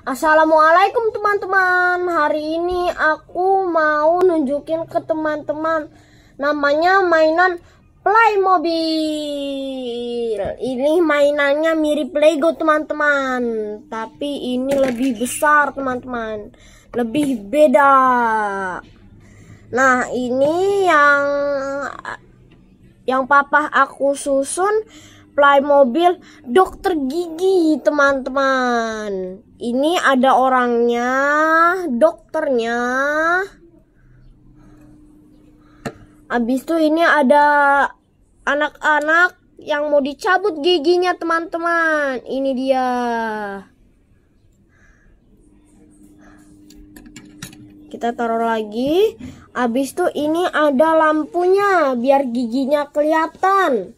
Assalamualaikum teman-teman Hari ini aku mau nunjukin ke teman-teman Namanya mainan Playmobil Ini mainannya mirip Lego teman-teman Tapi ini lebih besar teman-teman Lebih beda Nah ini yang Yang papa aku susun supply mobil dokter gigi teman-teman ini ada orangnya dokternya abis itu ini ada anak-anak yang mau dicabut giginya teman-teman ini dia kita taruh lagi abis itu ini ada lampunya biar giginya kelihatan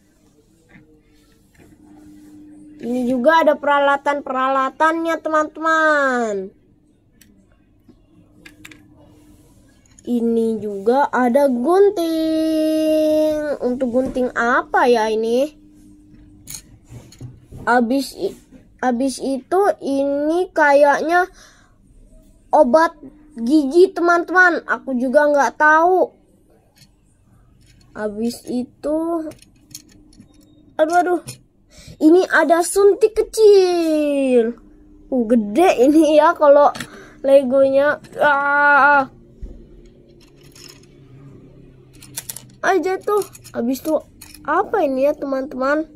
ini juga ada peralatan-peralatannya teman-teman. Ini juga ada gunting. Untuk gunting apa ya ini? Abis, abis itu ini kayaknya obat gigi teman-teman. Aku juga nggak tahu. Abis itu, aduh aduh. Ini ada suntik kecil. Uh, gede ini ya kalau Legonya. Ah. Aja tuh. Habis tuh apa ini ya teman-teman?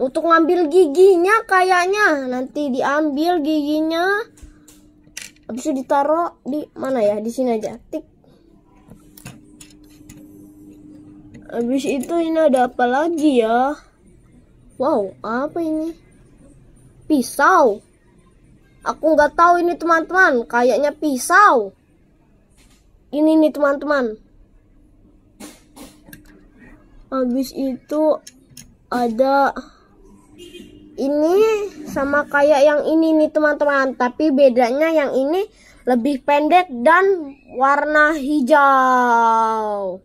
Untuk ngambil giginya kayaknya nanti diambil giginya. Habis itu ditaruh di mana ya? Di sini aja. Tik. Habis itu ini ada apa lagi ya? Wow, apa ini? Pisau. Aku nggak tahu ini teman-teman. Kayaknya pisau. Ini nih teman-teman. Habis itu ada ini sama kayak yang ini nih teman-teman. Tapi bedanya yang ini lebih pendek dan warna hijau.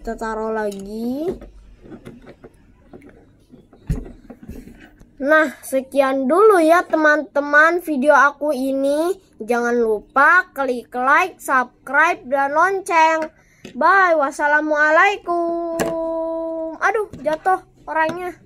Kita taruh lagi. Nah, sekian dulu ya teman-teman video aku ini. Jangan lupa klik like, subscribe, dan lonceng. Bye, wassalamualaikum. Aduh, jatuh orangnya.